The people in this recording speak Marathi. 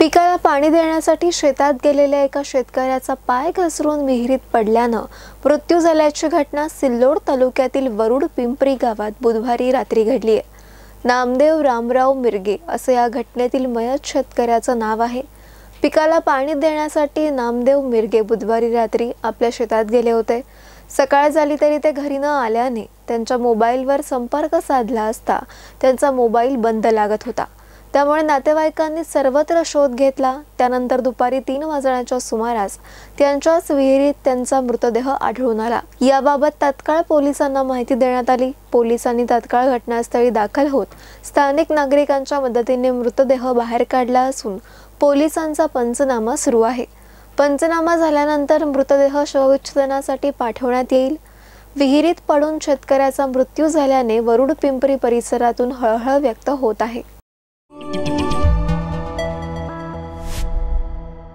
पिकाला पाणी देण्यासाठी शेतात गेलेल्या एका शेतकऱ्याचा पाय घसरून विहिरीत पडल्यानं मृत्यू झाल्याची घटना सिल्लोड तालुक्यातील वरुड पिंपरी गावात बुधवारी रात्री घडली आहे नामदेव रामराव मिरगे असं या घटनेतील मयत शेतकऱ्याचं नाव आहे पिकाला पाणी देण्यासाठी नामदेव मिरगे बुधवारी रात्री आपल्या शेतात गेले होते सकाळ झाली तरी ते घरी न आल्याने त्यांच्या मोबाईलवर संपर्क साधला असता त्यांचा मोबाईल बंद लागत होता त्यामुळे नातेवाईकांनी सर्वत्र शोध घेतला त्यानंतर दुपारी तीन वाजण्याच्या सुमारास त्यांच्याच विहिरीत त्यांचा मृतदेह आढळून आला याबाबत तात्काळ पोलिसांना माहिती देण्यात आली पोलिसांनी तात्काळ घटनास्थळी दाखल होत स्थानिक नागरिकांच्या मदतीने मृतदेह बाहेर काढला असून पोलिसांचा पंचनामा सुरू आहे पंचनामा झाल्यानंतर मृतदेह शवविच्छेदनासाठी पाठवण्यात येईल विहिरीत पडून शेतकऱ्याचा मृत्यू झाल्याने वरुड पिंपरी परिसरातून हळहळ व्यक्त होत आहे